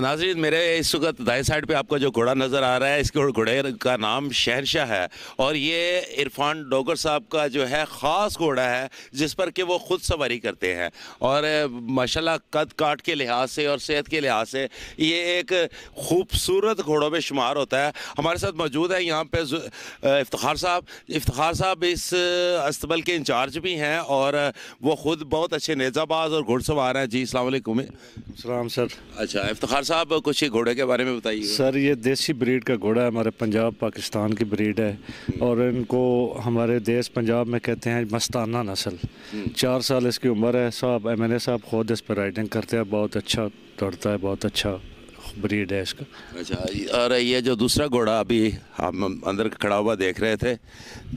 नाजरीन मेरे इस वक्त दाएं साइड पे आपका जो घोड़ा नज़र आ रहा है इसके घोड़े का नाम शहरशाह है और ये इरफान डोगर साहब का जो है ख़ास घोड़ा है जिस पर कि वो ख़ुद सवारी करते हैं और माशाल्लाह कद काट के लिहाज से और सेहत के लिहाज से ये एक खूबसूरत घोड़ों में शुमार होता है हमारे साथ मौजूद है यहाँ पर इफ्तार साहब इफ्तार साहब इस अस्तबल के इंचार्ज भी हैं और वो ख़ुद बहुत अच्छे नेजाबाज और घुड़सवार हैं जी अलैक्म सर अच्छा इफ्तार साहब कुछ ये घोड़े के बारे में बताइए सर ये देसी ब्रीड का घोड़ा है हमारे पंजाब पाकिस्तान की ब्रीड है हम्म। और इनको हमारे देश पंजाब में कहते हैं मस्ताना नस्ल हम्म। चार साल इसकी उम्र है साहब एम एन साहब खुद इस पर राइडिंग करते हैं बहुत अच्छा दौड़ता है बहुत अच्छा ब्रीड है इसका अच्छा और ये जो दूसरा घोड़ा अभी हम अंदर खड़ा हुआ देख रहे थे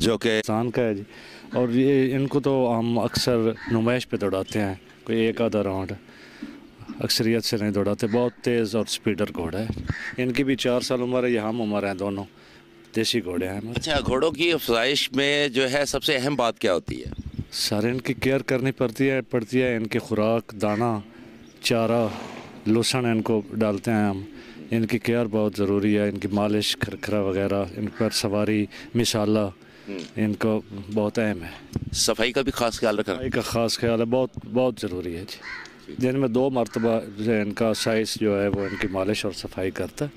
जो कि किसान का है जी और ये इनको तो हम अक्सर नुमाइश पे दौड़ाते हैं कोई एक आधा राउंड अक्सरियत से नहीं दौड़ाते बहुत तेज़ और स्पीडर घोड़ा है इनकी भी चार साल उम्र है हम उम्र हैं दोनों देसी घोड़े हैं अच्छा घोड़ों की अफजाइश में जो है सबसे अहम बात क्या होती है सर इनकी केयर करनी पड़ती है पड़ती है इनकी खुराक दाना चारा लोसन इनको डालते हैं हम इनकी केयर बहुत ज़रूरी है इनकी मालिश खरखरा वगैरह इन पर सवारी मिसाला हम्म। इनको बहुत अहम है सफाई का भी खास ख्याल रखना सफाई का खास ख्याल है बहुत बहुत ज़रूरी है जी दिन में दो मरतबा इनका साइज जो है वो इनकी मालिश और सफाई करता है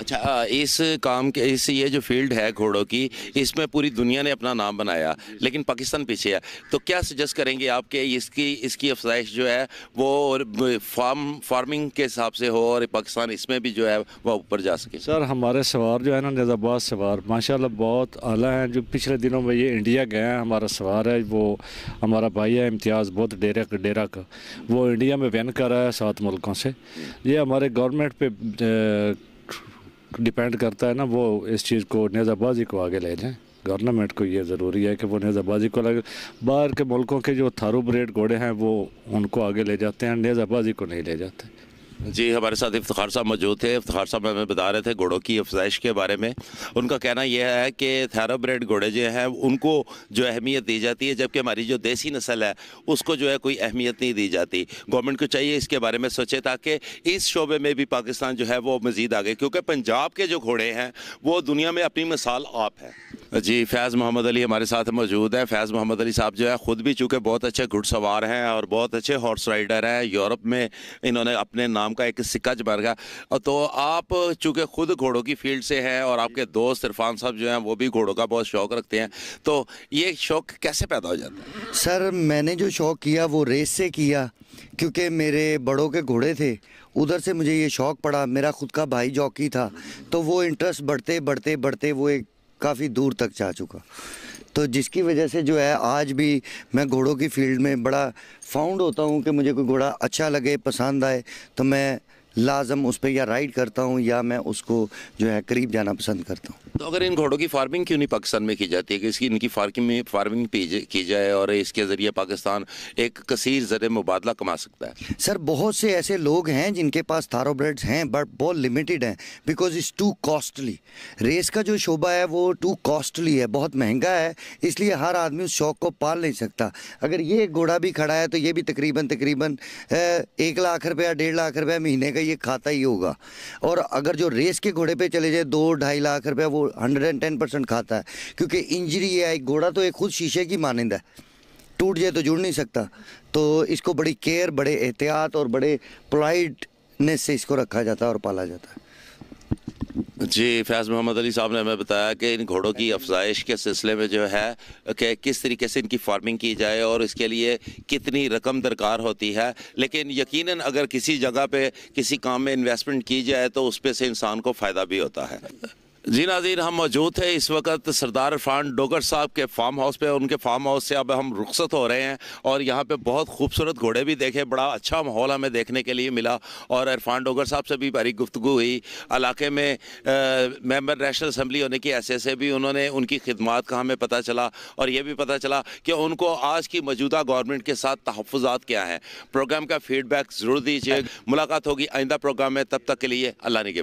अच्छा इस काम के इस ये जो फील्ड है घोड़ों की इसमें पूरी दुनिया ने अपना नाम बनाया लेकिन पाकिस्तान पीछे है तो क्या सजेस्ट करेंगे आपके इसकी इसकी अफजाइश जो है वो फार्म फार्मिंग के हिसाब से हो और पाकिस्तान इसमें भी जो है वह ऊपर जा सके सर हमारे सवार जो है ना नज़ाबाद सवार माशाल्लाह बहुत आला हैं जो पिछले दिनों में ये इंडिया गए हैं हमारा सवार है वो हमारा भाई है इम्तियाज़ बहुत डेरा डेरा का वो इंडिया में वैन कर रहा है सात मुल्कों से ये हमारे गवर्नमेंट पे डिपेंड करता है ना वो इस चीज़ को नेज़ाबाजी को आगे ले जाएँ गवर्नमेंट को ये ज़रूरी है कि वो नेज़ाबाजी को लगे बाहर के मुल्कों के जो थारू ब्रेड घोड़े हैं वो उनको आगे ले जाते हैं नेज़ाबाजी को नहीं ले जाते जी हमारे साथ इफ्तार साहब मौजूद थे इफ्तार साहब हमें बता रहे थे घोड़ों की अफजाइश के बारे में उनका कहना यह है कि थैरोब्रेड घोड़े जो हैं उनको जो अहमियत दी जाती है जबकि हमारी जो देसी नस्ल है उसको जो है कोई अहमियत नहीं दी जाती गवर्नमेंट को चाहिए इसके बारे में सोचे ताकि इस शोबे में भी पाकिस्तान जो है वो मज़ीद आगे क्योंकि पंजाब के जो घोड़े हैं वो दुनिया में अपनी मिसाल आप हैं जी फैज़ मोहम्मद अली हमारे साथ मौजूद है फैज़ मोहम्मद अली साहब जो है ख़ुद भी चूँकि बहुत अच्छे घुड़सवार हैं और बहुत अच्छे हॉर्स राइडर हैं यूरोप में इन्होंने अपने नाम का एक सिक्का जमाया तो आप चूँकि ख़ुद घोड़ों की फील्ड से हैं और आपके दोस्त इरफान साहब जो हैं वो भी घोड़ों का बहुत शौक़ रखते हैं तो ये शौक़ कैसे पैदा हो जाता है सर मैंने जो शौक़ किया वो रेस से किया क्योंकि मेरे बड़ों के घोड़े थे उधर से मुझे ये शौक़ पड़ा मेरा खुद का भाई जॉकी था तो वो इंटरेस्ट बढ़ते बढ़ते बढ़ते वो एक काफ़ी दूर तक जा चुका तो जिसकी वजह से जो है आज भी मैं घोड़ों की फील्ड में बड़ा फाउंड होता हूँ कि मुझे कोई घोड़ा अच्छा लगे पसंद आए तो मैं लाजम उस पर या राइड करता हूँ या मैं उसको जो है करीब जाना पसंद करता हूँ तो अगर इन घोड़ों की फार्मिंग क्यों नहीं पाकिस्तान में की जाती है कि इसकी इनकी फार्मिंग में फार्मिंग की जाए और इसके ज़रिए पाकिस्तान एक कसीर ज़र मुबादला कमा सकता है सर बहुत से ऐसे लोग हैं जिनके पास थारो ब्रेड्स हैं बट बहुत लिमिटेड हैं बिकॉज इज़ टू कॉस्टली रेस का जो शोबा है वो टू कॉस्टली है बहुत महंगा है इसलिए हर आदमी उस शौक को पाल नहीं सकता अगर ये घोड़ा भी खड़ा है तो ये भी तकरीबन तकरीबन एक लाख रुपया डेढ़ लाख रुपया महीने का ये खाता ही होगा और अगर जो रेस के घोड़े पे चले जाए दो ढाई लाख रुपया वो हंड्रेड एंड टेन परसेंट खाता है क्योंकि इंजरी एक घोड़ा तो एक खुद शीशे की मानंद है टूट जाए तो जुड़ नहीं सकता तो इसको बड़ी केयर बड़े एहतियात और बड़े पोलाइटनेस से इसको रखा जाता है और पाला जाता है जी फैज़ मोहम्मद अली साहब ने हमें बताया कि इन घोड़ों की अफजाइश के सिलसिले में जो है कि किस तरीके से इनकी फार्मिंग की जाए और इसके लिए कितनी रकम दरकार होती है लेकिन यकीनन अगर किसी जगह पे किसी काम में इन्वेस्टमेंट की जाए तो उस पर से इंसान को फ़ायदा भी होता है जी नाजीन हम मौजूद हैं इस वक्त सरदार इरफान डोगर साहब के फार्म हाउस पे उनके फार्म हाउस से अब हम रुखसत हो रहे हैं और यहाँ पे बहुत खूबसूरत घोड़े भी देखे बड़ा अच्छा माहौल हमें देखने के लिए मिला और इरफान डोगर साहब से भी बारी गुफ्तु हुई इलाके में मेंबर नेशनल असम्बली होने की ऐसे ऐसे भी उन्होंने उनकी खिदमत का हमें पता चला और ये भी पता चला कि उनको आज की मौजूदा गवर्नमेंट के साथ तहफ़ात क्या हैं प्रोग्राम का फीडबैक ज़रूर दीजिए मुलाकात होगी आइंदा प्रोग्राम में तब तक के लिए अल्लाह ने